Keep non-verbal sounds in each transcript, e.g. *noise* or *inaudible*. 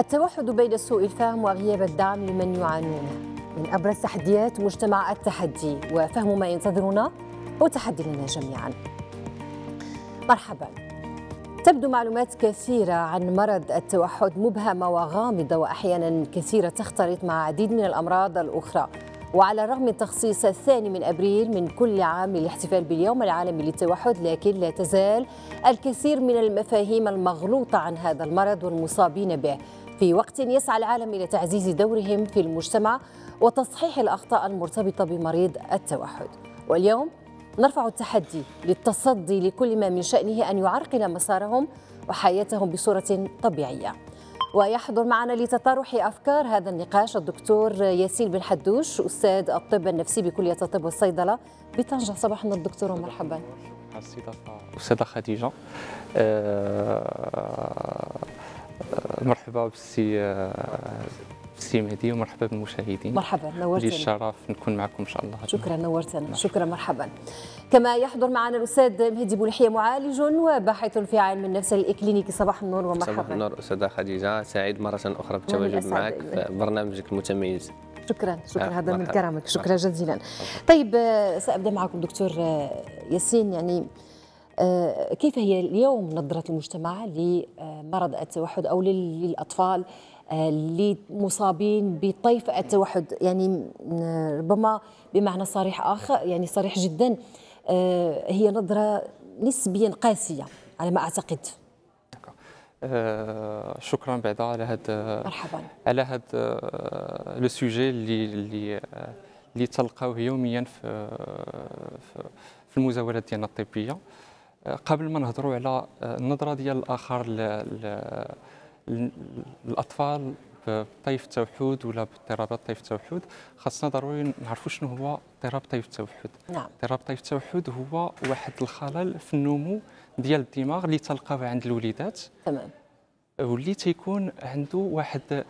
التوحد بين سوء الفهم وغياب الدعم لمن يعانون من أبرز تحديات مجتمع التحدي وفهم ما ينتظرنا وتحدي لنا جميعا مرحبا تبدو معلومات كثيرة عن مرض التوحد مبهمة وغامضة وأحيانا كثيرة تختلط مع عديد من الأمراض الأخرى وعلى الرغم من تخصيص الثاني من أبريل من كل عام للاحتفال باليوم العالمي للتوحد لكن لا تزال الكثير من المفاهيم المغلوطة عن هذا المرض والمصابين به في وقت يسعى العالم إلى تعزيز دورهم في المجتمع وتصحيح الأخطاء المرتبطة بمريض التوحد واليوم نرفع التحدي للتصدي لكل ما من شأنه أن يعرقل مسارهم وحياتهم بصورة طبيعية ويحضر معنا لتطرح افكار هذا النقاش الدكتور ياسين بن حدوش استاذ الطب النفسي بكليه الطب والصيدله بطنجه صباح الدكتور مرحبا استاذه خديجه آه، آه، مرحبا بسي آه، سي مهدي ومرحبا بالمشاهدين مرحبا نورتنا لي الشرف نكون معكم ان شاء الله شكرا نورتنا مرحبا. نعم. شكرا مرحبا كما يحضر معنا الاستاذ مهدي بولحيه معالج وباحث في علم النفس الاكلينيكي صباح النور ومرحبا صباح النور استاذه خديجه سعيد مره اخرى بالتواجد معك في برنامجك المتميز شكرا شكرا آه، هذا من كرمك شكرا جزيلا طيب سابدا معكم دكتور ياسين يعني آه، كيف هي اليوم نظرة المجتمع لمرض التوحد أو للأطفال اللي آه، مصابين بطيف التوحد يعني ربما بمعنى صريح آخر يعني صريح جدا آه، هي نظرة نسبيا قاسية على ما أعتقد آه شكرا بعدا على هذا مرحبا على هذا لو سوجي اللي اللي اللي تلقاوه يوميا في في, في المزاولات ديالنا الطبيه قبل ما نهضروا على النظره ديال الاخر للاطفال بطيف التوحد ولا باضطرابات طيف التوحد خاصنا ضروري نعرفوا شنو هو اضطراب طيف التوحد نعم اضطراب طيف التوحد هو واحد الخلل في النمو ديال الدماغ اللي تلقاه عند الوليدات تمام واللي تيكون عنده واحد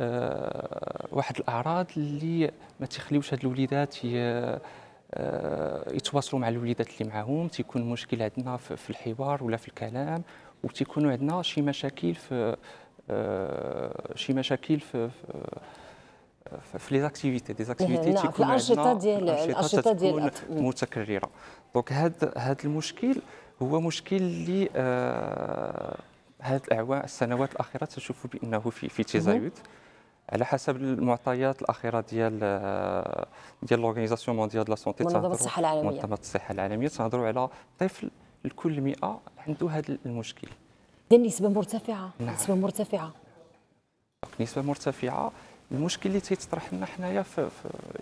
آه واحد الاعراض اللي ما تخليوش هاد الوليدات آه، يتواصلوا مع الوليدات اللي معاهم تيكون مشكل عندنا في الحوار ولا في الكلام وتيكونوا عندنا شي مشاكل في آه، شي مشاكل في, في في لي زاكتيفيتي دي زاكتيفيتي تيكون في الانشطه ديال الانشطه ديال متكرره دونك هذا هذا المشكل هو مشكل اللي هذه آه، الاعوام السنوات الاخيره تشوفوا بانه في في تزايد على حسب المعطيات الاخيره ديال آه، ديال لورغانيزاسيون مونديال لا سونتي منظمه الصحه العالميه منظمه الصحه العالميه تنهضروا على طفل لكل 100 عنده هذا المشكل ديال نسبه مرتفعه نعم. نسبه مرتفعه نسبه مرتفعه المشكل اللي تيطرح لنا حنايا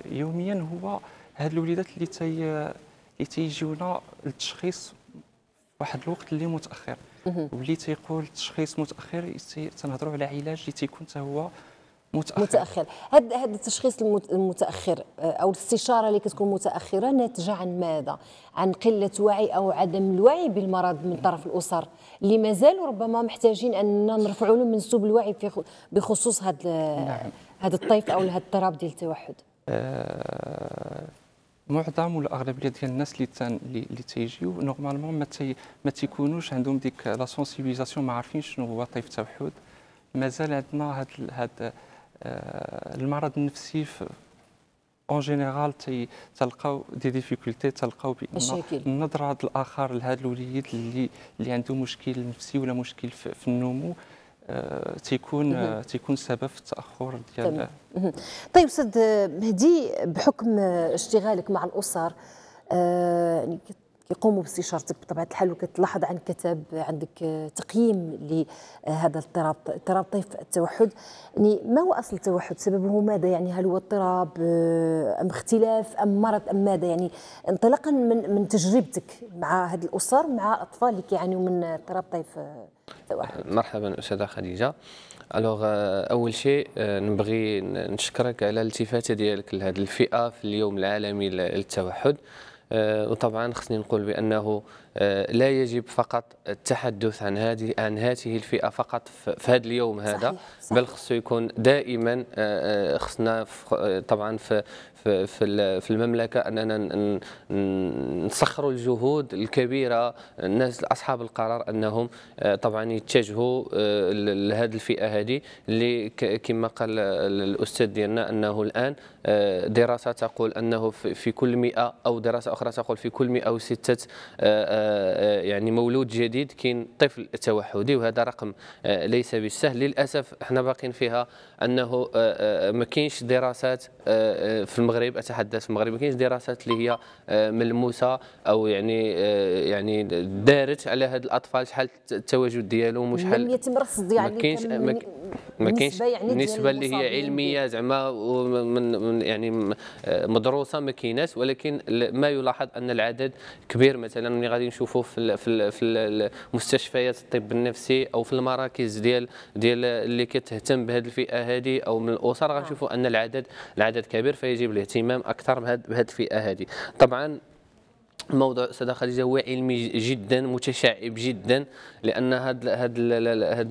يوميا هو هاد الوليدات اللي تي اللي تيجيونا للتشخيص واحد الوقت اللي متاخر واللي تيقول التشخيص متاخر تنهضروا على علاج اللي تيكون حتى هو متاخر, متأخر. هذا هاد التشخيص المتاخر آه، او الاستشاره اللي كتكون متاخره ناتجه عن ماذا عن قله وعي او عدم الوعي بالمرض من طرف الاسر اللي مازال ربما محتاجين ان نرفعوا لهم منسوب الوعي في بخصوص هذا نعم. هذا الطيف او هذا التراب ديال التوحد أه معظم ولا اغلبيه ديال الناس اللي تان اللي تيجيو نورمالمون ما تي ما تيكونوش عندهم ديك لا سونسيبيزاسيون ما عارفينش شنو هو طيف التوحد مازال عندنا هاد هاد آه، المرض النفسي اون جينيرال تلقاو دي ديفيكولتي تلقاو بان النظره هذا الاخر لهذا الوليد اللي اللي عنده مشكل نفسي ولا مشكل في النمو آه تيكون آه تيكون سبب في التاخر ديال طيب استاذ مهدي بحكم اشتغالك مع الاسر آه يقوموا باستشارتك بطبيعه الحال وكتلاحظ عن كتاب عندك تقييم لهذا الاضطراب اضطراب طيف التوحد يعني ما هو اصل التوحد سببه ماذا يعني هل هو اضطراب آه، ام اختلاف ام مرض ام ماذا يعني انطلاقا من من تجربتك مع هذه الاسر مع اطفال اللي يعني كيعانيوا من اضطراب طيف التوحد آه، مرحبا استاذه خديجه الوغ آه، اول شيء نبغي نشكرك على الالتفاته ديالك لهذه الفئه في اليوم العالمي للتوحد آه، وطبعا خصني نقول بانه آه، لا يجب فقط التحدث عن هذه عن هذه الفئه فقط في هذا اليوم هذا بل خصو يكون دائما آه، آه، خصنا طبعا في في في المملكه اننا نسخروا الجهود الكبيره الناس اصحاب القرار انهم طبعا يتجهوا لهذه الفئه هذه اللي كما قال الاستاذ ديالنا انه الان دراسه تقول انه في كل 100 او دراسه اخرى تقول في كل 106 آه، يعني مولود جديد كاين طفل توحدي وهذا رقم آه، ليس بالسهل للاسف احنا باقيين فيها انه آه، آه، ما كاينش دراسات آه، في المغرب اتحدث في المغرب ما كاينش دراسات اللي هي ملموسه او يعني يعني دارت على هاد الاطفال شحال التواجد ديالهم وشحال نسبه يتم رصد يعني ما كاينش ما يعني كاينش النسبه نسبه اللي هي علميه زعما من يعني مدروسه ما كايناش ولكن ما يلاحظ ان العدد كبير مثلا ملي غادي نشوفوا في في المستشفيات الطب النفسي او في المراكز ديال ديال اللي كتهتم بهذه الفئه هذه او من الاسر آه. غنشوفوا ان العدد العدد كبير فيجب الاهتمام اكثر بهذه الفئه هذه طبعا موضوع استاذه خديجه هو علمي جدا متشعب جدا لان هذا هذا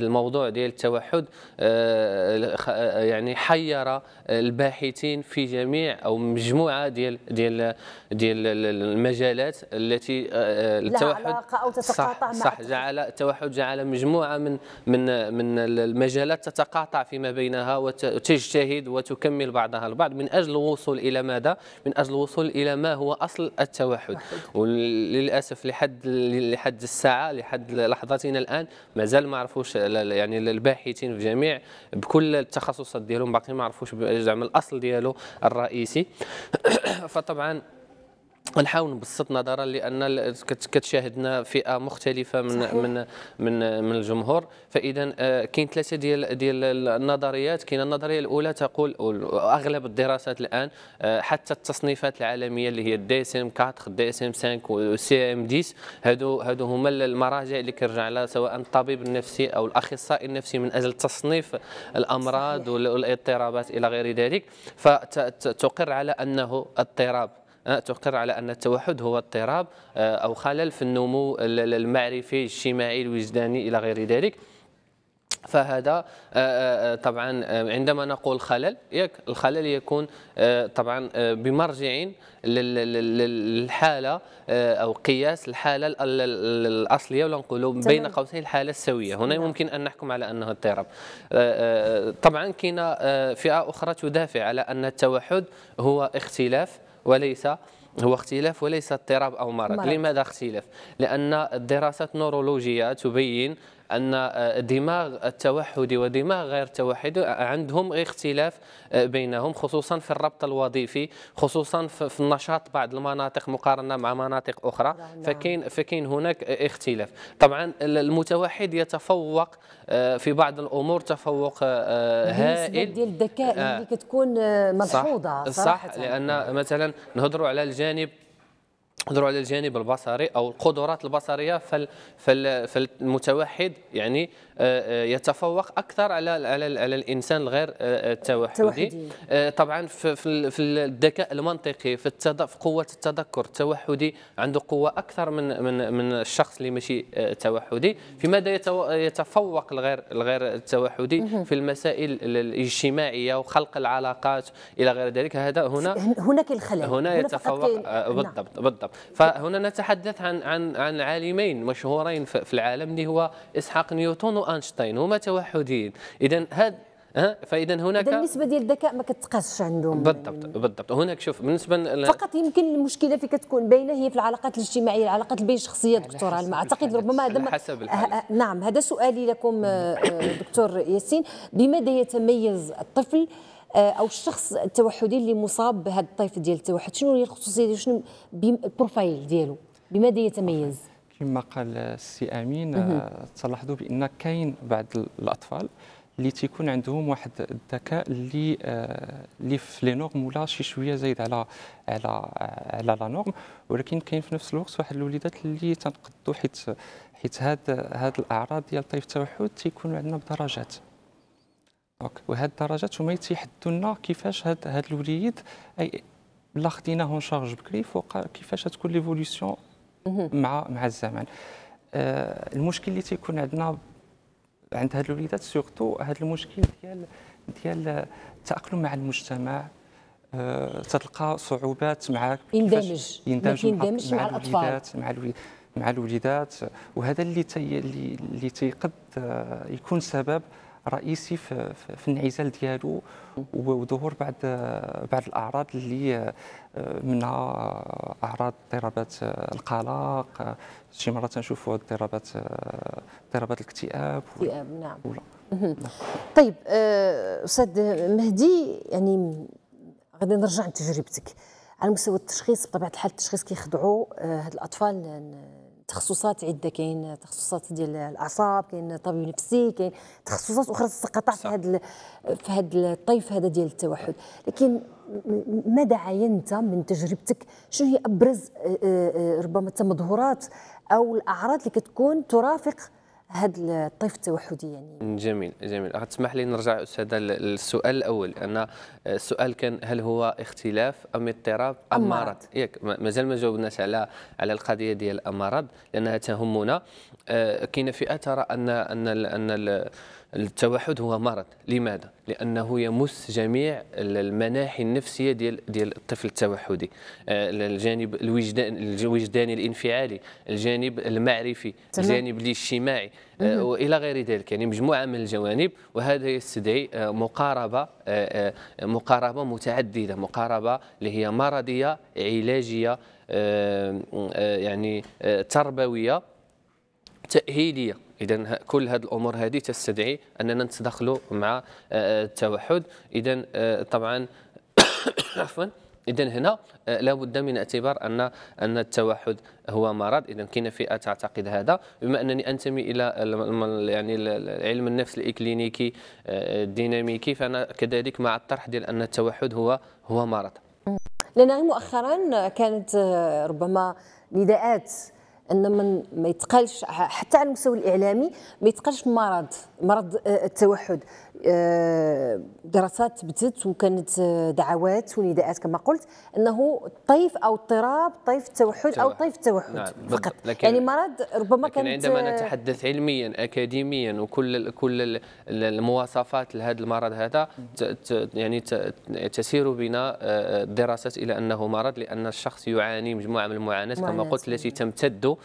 الموضوع ديال التوحد آه، آه، يعني حير الباحثين في جميع او مجموعه ديال ديال ديال المجالات التي آه، التوحد لها علاقه او تتقاطع صح, صح جعل التوحد جعل مجموعه من من من المجالات تتقاطع فيما بينها وتجتهد وتكمل بعضها البعض من اجل الوصول الى ماذا؟ من اجل الوصول الى ما هو اصل التوحد *laughs* وللاسف لحد لحد الساعه لحد لحظتنا الان مازال ما عرفوش يعني الباحثين في جميع بكل التخصصات ديالهم باقي ما عرفوش زعما الاصل ديالو الرئيسي *coughs* فطبعا نحاول نبسط نظرا لان كتشاهدنا فئه مختلفه من صحيح. من من من الجمهور فاذا آه، كاين ثلاثه ديال ديال النظريات كاين النظريه الاولى تقول اغلب الدراسات الان آه، حتى التصنيفات العالميه اللي هي الدي اس ام 4 دي اس ام 5 والسي ام 10 هادو هادو هما المراجع اللي كيرجع لها سواء الطبيب النفسي او الاخصائي النفسي من اجل تصنيف الامراض صحيح. والاضطرابات الى غير ذلك فتقر على انه اضطراب أه، تقر على أن التوحد هو اضطراب أه، أو خلل في النمو المعرفي الاجتماعي الوجداني إلى غير ذلك فهذا أه، طبعا عندما نقول خلل الخلل يكون طبعا بمرجع للحاله او قياس الحاله الاصليه ولا نقولوا بين قوسين الحاله السويه هنا يمكن ان نحكم على انه اضطراب طبعا كاينه فئه اخرى تدافع على ان التوحد هو اختلاف وليس هو اختلاف وليس اضطراب او مرض. مرض لماذا اختلاف لان الدراسات النورولوجيه تبين أن آه، دماغ التوحد ودماغ غير التوحد آه، عندهم اختلاف آه، بينهم خصوصا في الربط الوظيفي خصوصا في النشاط بعض المناطق مقارنة مع مناطق أخرى نعم. فكاين فكاين هناك اختلاف طبعا المتوحد يتفوق في بعض الأمور تفوق هائل ديال الذكاء اللي كتكون ملحوظة صح, صح لأن مثلا نهضروا على الجانب نهضروا على الجانب البصري او القدرات البصريه فال فال فالمتوحد يعني آه، آه، يتفوق اكثر على على, على الانسان الغير التوحدي آه، طبعا في في الذكاء المنطقي في, في قوه التذكر التوحدي عنده قوه اكثر من من من الشخص اللي ماشي توحدي في ماذا يتفوق الغير الغير التوحدي في المسائل الاجتماعيه وخلق العلاقات الى غير ذلك هذا هنا هناك الخلل هنا يتفوق نعم. بالضبط بالضبط بالضبط فهنا نتحدث عن عن عن عالمين مشهورين في العالم اللي هو اسحاق نيوتن واينشتاين هما توحديين اذا هذا فاذا هناك النسبه ديال الذكاء ما كتقاسش عندهم بالضبط بالضبط هناك شوف بالنسبه فقط يمكن المشكله في كتكون باينه هي في العلاقات الاجتماعيه العلاقات بين الشخصيه دكتور ما اعتقد ربما هذا حسب آه، الحالة. آه، نعم هذا سؤالي لكم آه، دكتور ياسين بماذا يتميز الطفل آه، او الشخص التوحدي اللي مصاب بهذا الطيف ديال التوحد شنو هي الخصوصيه ديالو شنو البروفايل ديالو بماذا يتميز كما قال السي امين آه، تلاحظوا بان كاين بعض الاطفال اللي تيكون عندهم واحد الذكاء اللي آه، اللي في لي نورم ولا شي شويه زايد على على على لا نورم ولكن كاين في نفس الوقت واحد الوليدات اللي تنقضوا حيت حيت هاد هاد الاعراض ديال طيف التوحد تيكونوا عندنا بدرجات وهاد الدرجات هما تيحدوا لنا كيفاش هاد هاد الوليد اي لا خديناه اون شارج بكري فوق كيفاش تكون ليفوليسيون مع مع الزمن آه المشكل اللي تيكون عندنا عند هاد الوليدات سورتو هاد المشكل ديال ديال التاقلم مع المجتمع آه تتلقى صعوبات مع يندمج يندمج مع, مع الاطفال مع الوليدات مع الوليدات وهذا اللي تي اللي تيقد آه، يكون سبب رئيسي في, في الانعزال ديالو وظهور بعض بعض الاعراض اللي آه، منها اعراض اضطرابات آه، القلق آه، شي مره تنشوفوا اضطرابات اضطرابات الاكتئاب الاكتئاب نعم طيب استاذ مهدي يعني غادي نرجع لتجربتك على مستوى التشخيص بطبيعه الحال التشخيص كيخضعوا هاد الاطفال تخصصات عده كاين تخصصات ديال الاعصاب كاين طبيب نفسي كاين تخصصات اخرى تتقطع في هذا في هذا الطيف هذا ديال التوحد لكن ماذا عاينت من تجربتك شنو هي ابرز ربما التمظهرات او الاعراض اللي كتكون ترافق هذا الطيف التوحدي يعني جميل جميل تسمح لي نرجع استاذه للسؤال الاول ان السؤال كان هل هو اختلاف ام اضطراب ام مرض ياك مازال ما جاوبناش على على القضيه ديال الامراض لانها تهمنا آه، كاينه فئه ترى ان ان ان التوحد هو مرض لماذا لانه يمس جميع المناحي النفسيه ديال ديال الطفل التوحدي آه، الجانب الوجدان الوجداني الانفعالي الجانب المعرفي الجانب الاجتماعي آه، والى غير ذلك يعني مجموعه من الجوانب وهذا يستدعي آه، مقاربه مقاربه متعدده مقاربه اللي هي مرضيه علاجيه يعني تربويه تاهيليه اذا كل هذه الامور هذه تستدعي اننا نتدخلوا مع آه، التوحد اذا آه، طبعا *coughs* عفوا اذا هنا آه، لا بد من اعتبار ان ان التوحد هو مرض اذا كاين فئه تعتقد هذا بما انني انتمي الى يعني علم النفس الاكلينيكي الديناميكي فانا كذلك مع الطرح ديال ان التوحد هو هو مرض لان مؤخرا كانت ربما نداءات ان ما يتقالش حتى على المستوى الاعلامي ما يتقالش مرض مرض آه، التوحد آه، دراسات تبتت وكانت آه، دعوات ونداءات كما قلت انه طيف او اضطراب طيف التوحد او طيف التوحد نعم فقط لكن يعني مرض ربما لكن كانت عندما نتحدث علميا اكاديميا وكل كل المواصفات لهذا المرض هذا يعني تسير بنا الدراسات الى انه مرض لان الشخص يعاني مجموعه من المعاناه كما قلت التي تمتد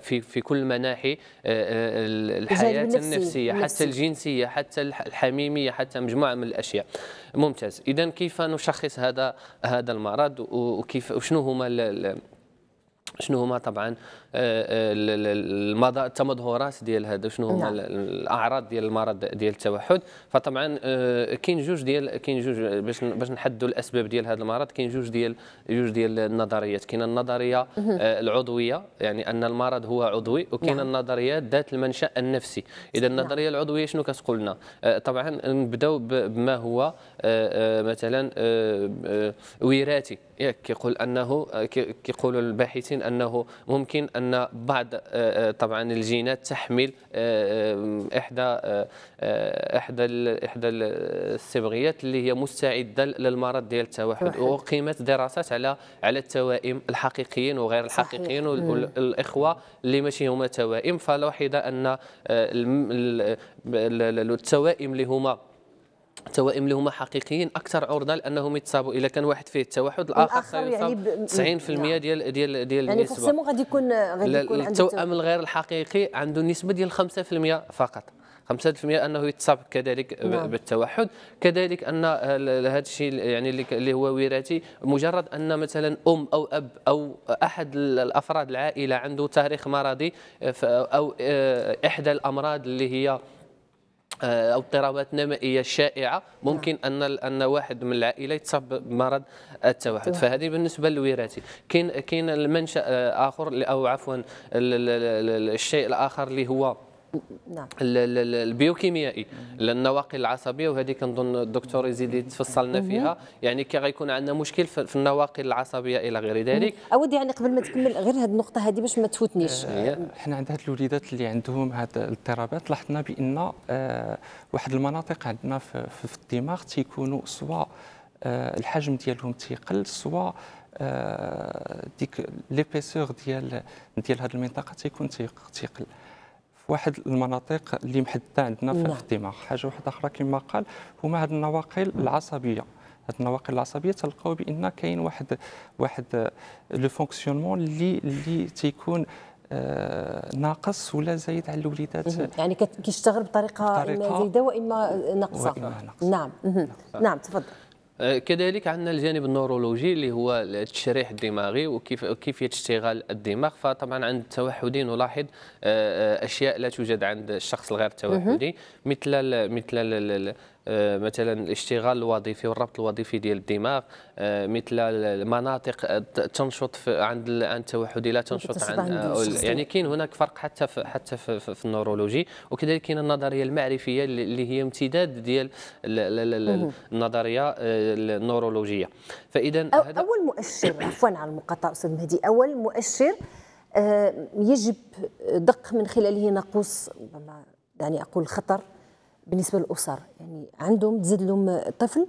في في كل مناحي الحياه النفسيه النفسيه نفسي. حتى الجنسيه حتى الحميميه حتى مجموعه من الاشياء ممتاز اذا كيف نشخص هذا هذا المرض وكيف وشنو هما شنو هما طبعا آه، آه، التمظهرات ديال هذا شنو هما نعم. الاعراض ديال المرض ديال التوحد فطبعا آه، كاين جوج ديال كاين جوج باش باش نحددوا الاسباب ديال هذا المرض كاين جوج ديال جوج ديال النظريات كاين النظريه العضويه يعني ان المرض هو عضوي وكاين نعم. النظريه النظريات ذات المنشا النفسي اذا نعم. النظريه العضويه شنو كتقول لنا طبعا نبداو بما هو مثلا وراثي ياك كيقول انه كيقولوا الباحثين أنه ممكن أن بعض آه، آه، طبعا الجينات تحمل آه، إحدى إحدى إحدى الصبغيات اللي هي مستعدة للمرض ديال التوحد وقيمت دراسات على على التوائم الحقيقيين وغير الحقيقيين والإخوة اللي ماشي هما توائم فلاحظ أن التوائم اللي هما التوائم اللي هما حقيقيين اكثر عرضه لانهم يتصابوا اذا كان واحد فيه التوحد الاخر يعني 90% نعم. ديال ديال ديال يعني النسبه يعني غادي يكون غادي يكون عنده التوائم الغير الحقيقي عنده نسبه ديال 5% فقط 5% انه يتصاب كذلك نعم. بالتوحد كذلك ان هذا الشيء يعني اللي هو وراثي مجرد ان مثلا ام او اب او احد الافراد العائله عنده تاريخ مرضي او آه، احدى الامراض اللي هي آه، او اضطرابات نمائيه شائعه ممكن نعم. ان ان واحد من العائله يتصاب بمرض التوحد فهذه بالنسبه للوراثي كاين كاين المنشا آه، اخر او عفوا الشيء الاخر اللي هو نعم البيوكيميائي للنواقل العصبيه وهذه كنظن الدكتور يزيد يتفصلنا فيها يعني كي غيكون عندنا مشكل في النواقل العصبيه الى غير ذلك اود يعني قبل ما تكمل غير هذه النقطه هذه باش ما تفوتنيش آه، احنا عند هاد الوليدات اللي عندهم هاد الاضطرابات لاحظنا بان آه، واحد المناطق عندنا في الدماغ تيكونوا سواء آه، الحجم ديالهم تيقل سواء ديك ليبيسور ديال ديال هاد المنطقه تيكون تيقل واحد المناطق اللي محدده عندنا في نعم. الدماغ حاجه واحده اخرى كما قال هما هاد النواقل نعم. العصبيه هاد النواقل العصبيه تلقاو بان كاين واحد واحد آه، لو فونكسيونمون اللي اللي تيكون آه ناقص ولا زايد على الوليدات يعني كيشتغل بطريقه, بطريقة اما زايده واما ناقصه نعم. نعم نعم تفضل آه، كذلك عندنا الجانب النورولوجي اللي هو التشريح الدماغي وكيف كيف اشتغال الدماغ فطبعا عند التوحدي نلاحظ آه، آه، اشياء لا توجد عند الشخص الغير التوحدي مثل مثل آه، مثلا الاشتغال الوظيفي والربط الوظيفي ديال الدماغ آه، مثل المناطق آه، تنشط عند عند التوحدي لا تنشط عند يعني كاين هناك فرق حتى في حتى في, النورولوجي وكذلك كاين النظريه المعرفيه اللي هي امتداد ديال النظريه النورولوجيه فاذا اول مؤشر *coughs* عفوا على المقاطعه استاذ مهدي اول مؤشر يجب دق من خلاله ربما يعني اقول خطر بالنسبه للاسر يعني عندهم تزيد لهم طفل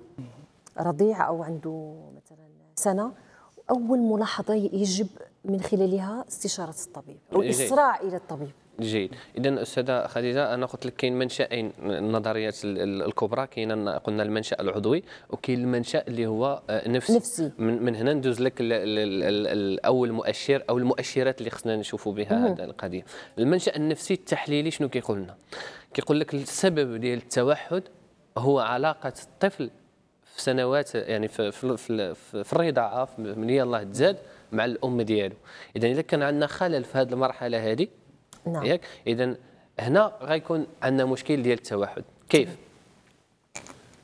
رضيع او عنده مثلا سنه اول ملاحظه يجب من خلالها استشاره الطبيب او جيد. الى الطبيب جيد اذا استاذه خديجه انا قلت لك كاين منشأين يعني النظريات الكبرى كاين قلنا المنشا العضوي وكاين المنشا اللي هو آه، نفسي, نفسي. من, من هنا ندوز لك اول مؤشر او المؤشرات اللي خصنا نشوفوا بها هذا القضيه المنشا النفسي التحليلي شنو كيقول لنا كيقول لك السبب ديال التوحد هو علاقه الطفل في سنوات يعني في في, في, في الرضاعه من يلاه الله تزاد مع الام ديالو اذا اذا كان عندنا خلل في هذه المرحله هذه نعم ياك اذا هنا غيكون عندنا مشكل ديال التوحد كيف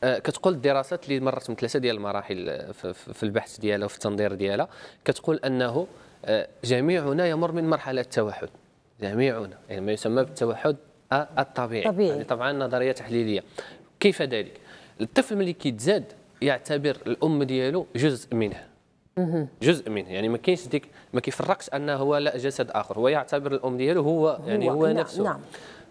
آه، كتقول الدراسات اللي مرت من ثلاثه ديال المراحل آه، في البحث ديالها وفي التنظير ديالها كتقول انه آه، جميعنا يمر من مرحله التوحد جميعنا يعني ما يسمى بالتوحد الطبيعي طبيعي. يعني طبعا نظريه تحليليه كيف ذلك الطفل ملي كيتزاد يعتبر الام ديالو جزء منه جزء منه يعني ما كاينش ديك ما كيفرقش انه هو لا جسد اخر هو يعتبر الام ديالو هو يعني هو, هو نعم، نفسه نعم.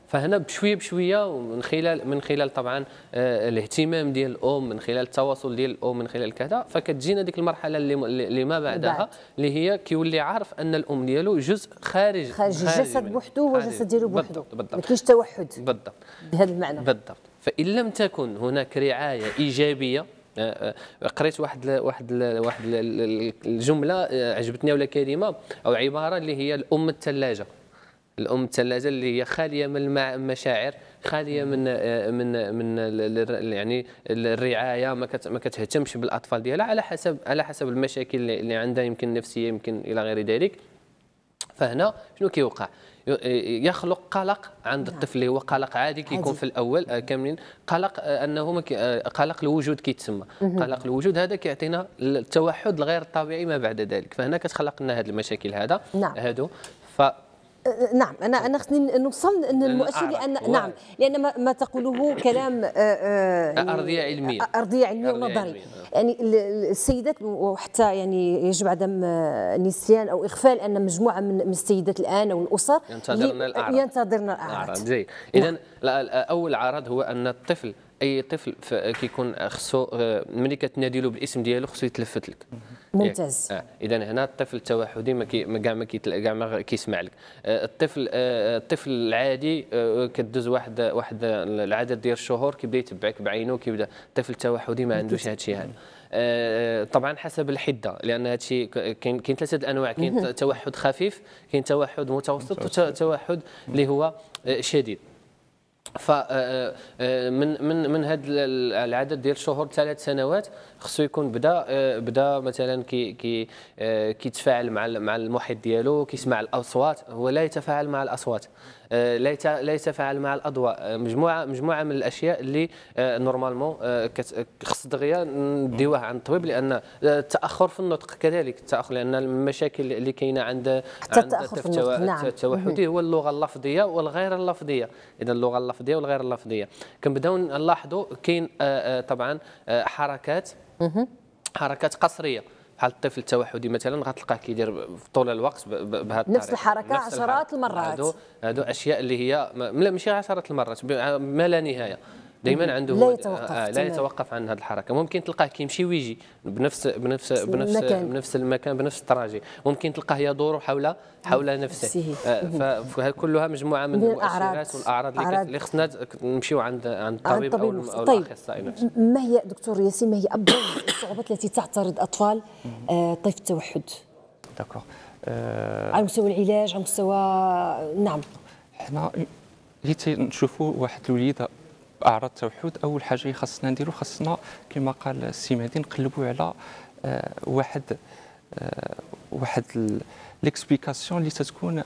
فهنا بشويه بشويه ومن خلال من خلال طبعا آه، الاهتمام ديال الام من خلال التواصل ديال الام من خلال كذا فكتجينا ديك المرحله اللي اللي ما بعدها اللي هي كيولي عارف ان الام ديالو جزء خارج خارج الجسد هو جسد ديالو بوحده ما كاينش توحد بالضبط بهذا المعنى بالضبط فان لم تكن هناك رعايه ايجابيه أه، أه، قريت واحد واحد واحد الجمله أه، عجبتني ولا كلمه او عباره اللي هي الام الثلاجه الام الثلاجه اللي هي خاليه من المشاعر خاليه من من من يعني الرعايه ما ما كتهتمش بالاطفال ديالها على حسب على حسب المشاكل اللي عندها يمكن نفسيه يمكن الى غير ذلك فهنا شنو كيوقع يخلق قلق عند نعم. الطفل هو قلق عادي كيكون في الاول آه، كاملين قلق آه، انه آه، قلق الوجود كيتسمى قلق الوجود هذا كيعطينا التوحد الغير طبيعي ما بعد ذلك فهنا كتخلق لنا هذه المشاكل هذا نعم. هادو ف نعم انا انا خصني نوصل ان المؤشر لان و... نعم لان ما, ما تقوله كلام آه، آه، ارضيه علميه ارضيه علميه ونظري نعم. يعني السيدات وحتى يعني يجب عدم آه، نسيان او اغفال ان مجموعه من السيدات الان او الاسر ينتظرن الاعراض ينتظرن الاعراض جيد نعم. اذا اول عرض هو ان الطفل اي طفل كيكون خصو ملي كتنادي له بالاسم ديالو خصو يتلفت لك إيه، ممتاز آه. اذا هنا الطفل التوحدي ما كاع ما كاع ما كيسمع لك آه الطفل آه الطفل العادي آه كدوز واحد واحد العدد ديال الشهور كيبدا يتبعك بعينه كيبدا الطفل التوحدي ما عندوش هذا الشيء هذا آه، آه، طبعا حسب الحده لان هذا الشيء كاين كاين ثلاثه الانواع *laughs* كاين توحد خفيف كاين توحد متوسط وتوحد اللي هو آه، شديد ف من من من هذا العدد ديال الشهور ثلاث سنوات خصو يكون بدا آه، بدا مثلا كي كي آه، كيتفاعل مع مع المحيط ديالو كيسمع الاصوات هو لا يتفاعل مع الاصوات آه، لا يتفاعل مع الاضواء مجموعه مجموعه من الاشياء اللي نورمالمون خص دغيا نديوها عند الطبيب لان التاخر في النطق كذلك التاخر لان المشاكل اللي كاينه عند عند التفتو... نعم. التوحدي هو اللغه اللفظيه والغير اللفظيه اذا اللغه اللفظيه والغير اللفظيه كنبداو نلاحظوا كاين طبعا حركات حركات قصريه بحال الطفل التوحدي مثلا غتلقاه كيدير طول الوقت بهذا الطريقه نفس الحركه نفس عشرات المرات هادو هادو اشياء اللي هي لا ماشي عشرات المرات ما لا نهايه دائما عنده لا يتوقف, آه, آه، لا يتوقف عن هذه الحركه ممكن تلقاه كيمشي ويجي بنفس بنفس بنفس المكان. بنفس المكان بنفس التراجي ممكن تلقاه يدور حول حول نفسه آه فكلها مجموعه من, من الاعراض والاعراض اللي خصنا نمشيو عند عند الطبيب, الطبيب او طيب. الاخصائي طيب. ما هي دكتور ياسين ما هي ابرز *coughs* الصعوبات التي تعترض اطفال آه طيف التوحد داكوغ آه، على مستوى العلاج على مستوى نعم حنا اللي تنشوفوا واحد الوليده اعراض التوحد اول حاجه خاصنا نديرو خاصنا كما قال السي مهدي نقلبوا على آه، واحد آه، واحد ليكسبيكاسيون اللي تتكون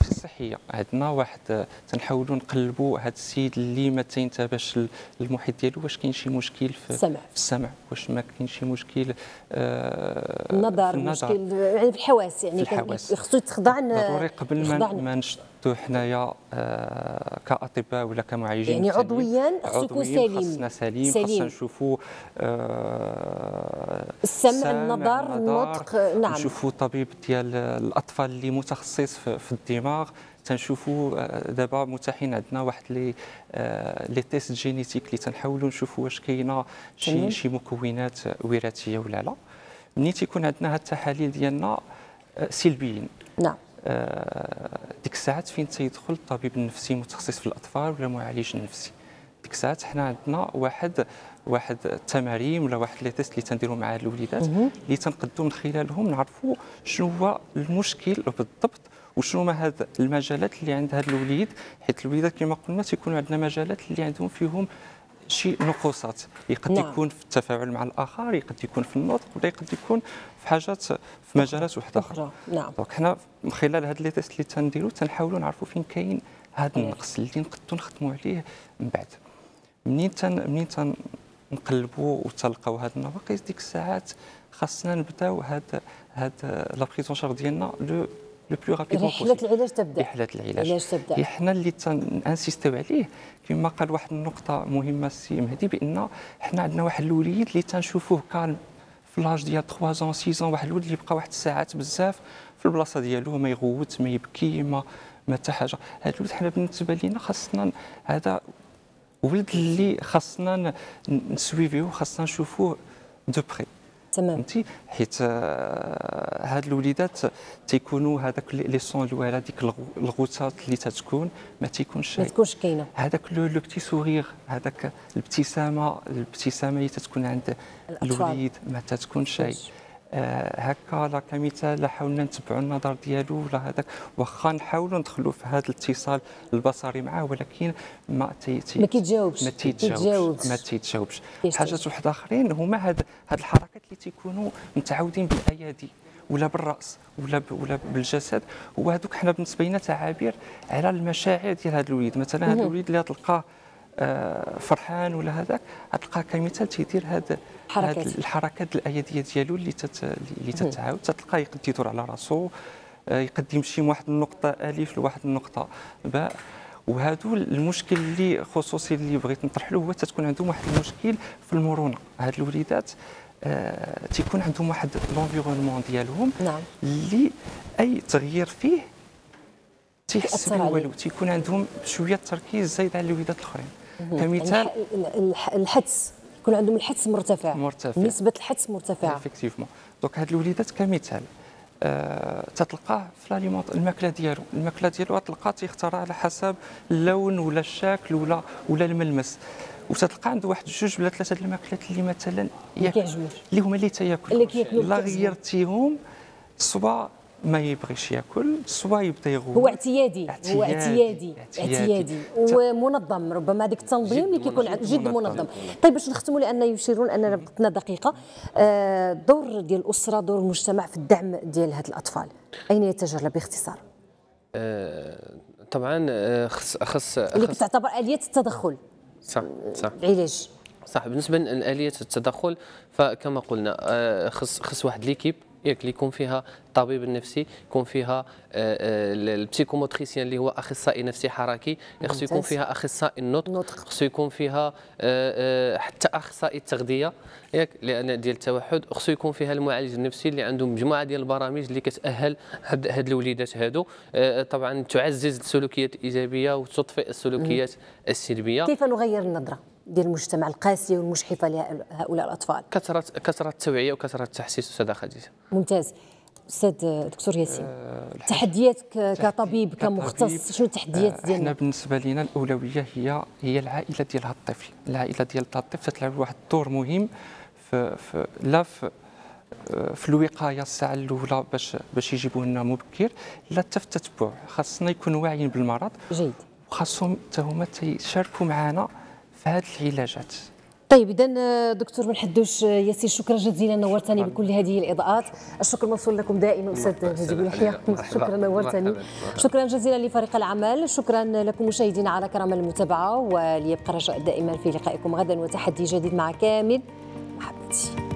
في الصحيه عندنا واحد آه، تنحاولوا نقلبوا هذا السيد اللي ما تينتبهش المحيط ديالو واش كاين شي مشكل في السمع في السمع واش ما كاين شي مشكل آه النظر, النظر مشكل يعني في الحواس يعني الحواس خصو يتخضع ضروري قبل ما ما نشد تو حنايا آه، كاطباء ولا كمعالجين يعني عضويا خصكم سليم خصنا سليم, سليم. خصنا نشوفوا آه، السمع النظر النطق آه، نعم نشوفوا طبيب ديال الاطفال اللي متخصص في الدماغ تنشوفوا دابا متاحين عندنا واحد لي لي تيست جينيتيك اللي تنحاولوا نشوفوا واش كاينه شي شي مكونات وراثيه ولا لا ملي تيكون عندنا هاد التحاليل ديالنا سلبيين نعم آه، ديك الساعات فين تيدخل الطبيب النفسي متخصص في الاطفال ولا معالج نفسي ديك الساعات حنا عندنا واحد واحد التمارين ولا واحد لي تيست اللي تنديرو مع هاد الوليدات اللي تنقدو من خلالهم نعرفوا شنو هو المشكل بالضبط وشنو ما هاد المجالات اللي عند هاد الوليد حيت الوليدات كما قلنا تيكونوا عندنا مجالات اللي عندهم فيهم شي نقصات يقد نعم. يكون في التفاعل مع الاخر يقد يكون في النطق ولا يقد يكون في حاجات في نعم. مجالات واحده اخرى نعم دونك حنا من خلال هاد لي تيست اللي تنديرو تنحاولوا نعرفوا فين كاين هذا إيه. النقص اللي نقدروا نخدموا عليه من بعد منين تن منين تن نقلبوا وتلقاو هاد النواقص ديك الساعات خاصنا نبداو هاد هاد لا بريزون شارج ديالنا لو لو بلو رابيدمون رحله العلاج تبدا رحله العلاج تبدا احنا إيه، اللي تنسيستيو عليه كما قال واحد النقطه مهمه السي مهدي بان حنا عندنا واحد الوليد اللي تنشوفوه كالم في لاج ديال 3 زون 6 زون واحد الولد اللي يبقى واحد الساعات بزاف في البلاصه ديالو ما يغوت ما يبكي ما ما حتى حاجه هذا الولد حنا بالنسبه لينا خاصنا هذا ولد اللي خاصنا نسويفيو خاصنا نشوفوه دو بخي تمام فهمتي حيت آه، هاد الوليدات تيكونوا هذاك لي سون ولا ديك الغوتات اللي تتكون ما تيكونش ما تكونش كاينه هذاك لو بتي سوغيغ هذاك الابتسامه الابتسامه اللي تتكون عند الوليد ما تتكونش شيء هكا لا كمثال لا حاولنا نتبعوا النظر ديالو ولا هذاك واخا نحاولوا ندخلوا في هذا الاتصال البصري معاه ولكن ما تي تي ما كيتجاوبش ما تيتجاوبش ما تيتجاوبش حاجات وحده اخرين هما هاد هاد الحركات اللي تيكونوا متعودين بالايادي ولا بالراس ولا ولا بالجسد وهذوك حنا بالنسبه لنا تعابير على المشاعر ديال هذا الوليد مثلا هذا الوليد اللي تلقاه فرحان ولا هذاك غتلقاه كمثال تيدير هاد الحركات هاد الحركات الايديه ديالو اللي تت اللي تتعاود تتلقاه يقد يدور على راسو آه، يقد يمشي من واحد النقطه الف لواحد النقطه باء وهادو المشكل اللي خصوصي اللي بغيت نطرح له هو تتكون عندهم واحد المشكل في المرونه هاد الوليدات آه، تيكون عندهم واحد لونفيرونمون ديالهم نعم. اللي اي تغيير فيه تيحس بالوالو تيكون عندهم شويه التركيز زايد على الوليدات الاخرين كمثال الحدس يكون عندهم الحدس مرتفع مرتفع نسبه الحدس مرتفعه إيه، افكتيفمون دونك هاد الوليدات كمثال أه تتلقاه في لاليمونت الماكله ديالو الماكله ديالو تلقاه تيختار على حسب اللون ولا الشكل ولا ولا الملمس وتتلقى عنده واحد جوج ولا ثلاثه الماكلات اللي مثلا ياكل اللي هما اللي تياكلوا لا غيرتيهم صبا ما يبغيش ياكل سوا يبدا يغوت هو اعتيادي هو اعتيادي اعتيادي, اعتيادي. ومنظم ربما هذاك التنظيم اللي كيكون جد, جد منظم, طيب باش نختموا لان يشيرون اننا بقتنا دقيقه آه، دور ديال الاسره دور المجتمع في الدعم ديال هاد الاطفال اين يتجلى باختصار آه، طبعا آه، خص خص اللي كتعتبر اليه التدخل صح صح العلاج صح بالنسبه لاليه التدخل فكما قلنا خص خص واحد ليكيب ياك اللي يكون فيها الطبيب النفسي يكون فيها آه، آه، البسيكوموتريسيان اللي هو اخصائي نفسي حركي خصو يكون فيها اخصائي آه، النطق خصو يكون فيها حتى اخصائي التغذيه ياك لان ديال التوحد خصو يكون فيها المعالج النفسي اللي عنده مجموعه ديال البرامج اللي كتاهل هاد الوليدات هادو طبعا تعزز السلوكيات الايجابيه وتطفئ السلوكيات السلبيه كيف نغير النظره ديال المجتمع القاسيه والمشحفه لهؤلاء الاطفال كثرت كثرت التوعيه وكثرت التحسيس استاذه خديجه ممتاز استاذ دكتور ياسين آه، تحديات كطبيب كمختص شنو التحديات آه، ديالنا؟ احنا بالنسبه لنا الاولويه هي هي العائله ديال هذا الطفل، العائله ديال هذا الطفل تلعب واحد الدور مهم في, في لا في آه، في الوقايه الساعه الاولى باش باش يجيبوه لنا مبكر لا حتى في التتبع خاصنا يكونوا واعيين بالمرض جيد وخاصهم حتى هما تيشاركوا معنا في هذه العلاجات طيب اذا دكتور من حدوش آه، ياسين شكرا جزيلا نورتني نعم. بكل هذه الاضاءات الشكر موصول لكم دائما استاذ نجيب يحيى شكرا نورتني شكرا جزيلا لفريق العمل شكرا لكم مشاهدينا على كرم المتابعه وليبقى الرجاء دائما في لقائكم غدا وتحدي جديد مع كامل محبتي